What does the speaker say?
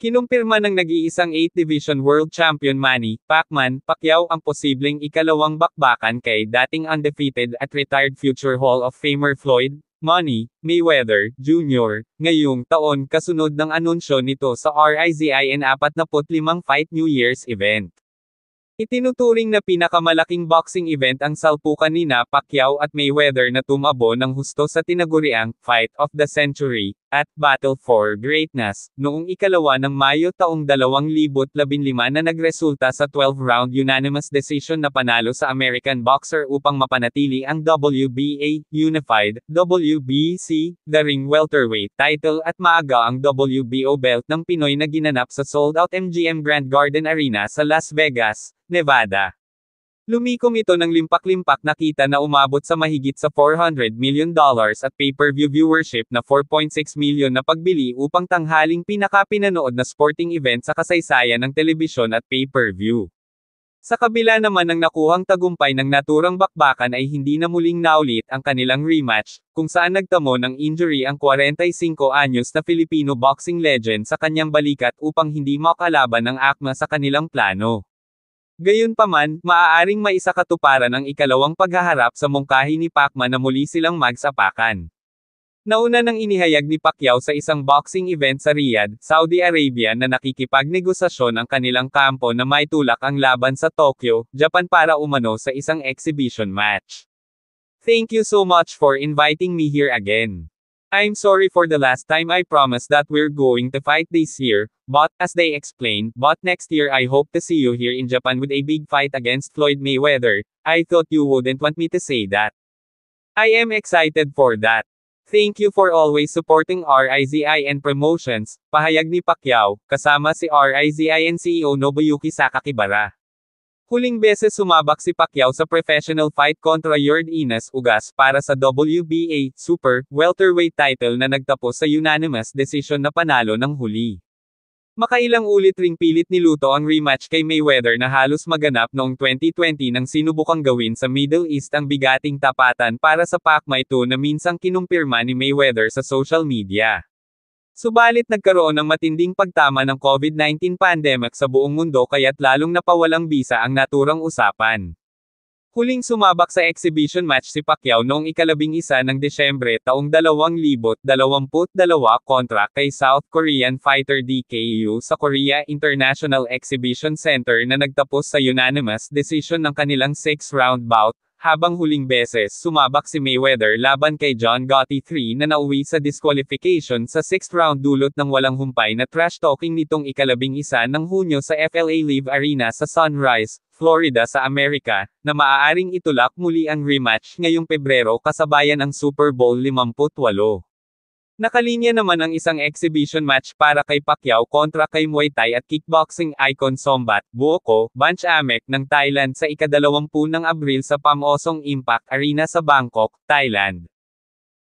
Kinumpirma ng nag-iisang 8 Division World Champion Manny Pacman Pacquiao ang posibleng ikalawang bakbakan kay dating undefeated at retired future Hall of Famer Floyd Money, Mayweather, Jr., ngayong taon kasunod ng anunsyo nito sa RIZIN 45 Fight New Year's event. Itinuturing na pinakamalaking boxing event ang salpukan ni na Pacquiao at Mayweather na tumabo ng husto sa tinaguriang Fight of the Century at Battle for Greatness noong ikalawa ng Mayo taong 2015 na nagresulta sa 12-round unanimous decision na panalo sa American boxer upang mapanatili ang WBA, Unified, WBC, the ring welterweight title at maaga ang WBO belt ng Pinoy na ginanap sa sold-out MGM Grand Garden Arena sa Las Vegas, Nevada. Lumikom ito ng limpak-limpak na kita na umabot sa mahigit sa $400 million at pay-per-view viewership na 4.6 million na pagbili upang tanghaling pinakapinanood na sporting event sa kasaysayan ng telebisyon at pay-per-view. Sa kabila naman ng nakuhang tagumpay ng naturang bakbakan ay hindi na muling naulit ang kanilang rematch, kung saan nagtamo ng injury ang 45-anyos na Filipino boxing legend sa kanyang balikat upang hindi makalaban ng akma sa kanilang plano. Gayunpaman, maaaring maisakatuparan ang ikalawang paghaharap sa mungkahi ni Pacman na muli silang magsapakan. Nauna nang inihayag ni Pacquiao sa isang boxing event sa Riyadh, Saudi Arabia na nakikipagnegosasyon ang kanilang kampo na maitulak ang laban sa Tokyo, Japan para umano sa isang exhibition match. Thank you so much for inviting me here again. I'm sorry for the last time I promised that we're going to fight this year, but, as they explained, but next year I hope to see you here in Japan with a big fight against Floyd Mayweather. I thought you wouldn't want me to say that. I am excited for that. Thank you for always supporting RIZIN promotions, pahayag ni Pacquiao, kasama si RIZIN CEO Nobuyuki Sakakibara. Huling beses sumabak si Pacquiao sa professional fight kontra Yord Ines Ugas para sa WBA Super Welterweight title na nagtapos sa unanimous decision na panalo ng huli. Makailang ulit ring pilit ni Luto ang rematch kay Mayweather na halos maganap noong 2020 nang sinubukang gawin sa Middle East ang bigating tapatan para sa Pacma ito na minsang kinumpirma ni Mayweather sa social media. Subalit nagkaroon ng matinding pagtama ng COVID-19 pandemic sa buong mundo kaya't lalong napawalang bisa ang naturang usapan. Huling sumabak sa exhibition match si Pacquiao noong ikalabing isa ng Desyembre taong 2022 kontra kay South Korean fighter DKU sa Korea International Exhibition Center na nagtapos sa unanimous decision ng kanilang 6-round bout, habang huling beses sumabak si Mayweather laban kay John Gotti 3 na nauwi sa disqualification sa 6th round dulot ng walang humpay na trash talking nitong ikalabing isa ng Hunyo sa FLA Live Arena sa Sunrise, Florida sa Amerika, na maaaring itulak muli ang rematch ngayong Pebrero kasabayan ang Super Bowl 58. Nakalinya naman ang isang exhibition match para kay Pacquiao kontra kay Muay Thai at kickboxing icon Sombat Buoko Bunch Amek ng Thailand sa ikadalawampu ng Abril sa Pamosong Impact Arena sa Bangkok, Thailand.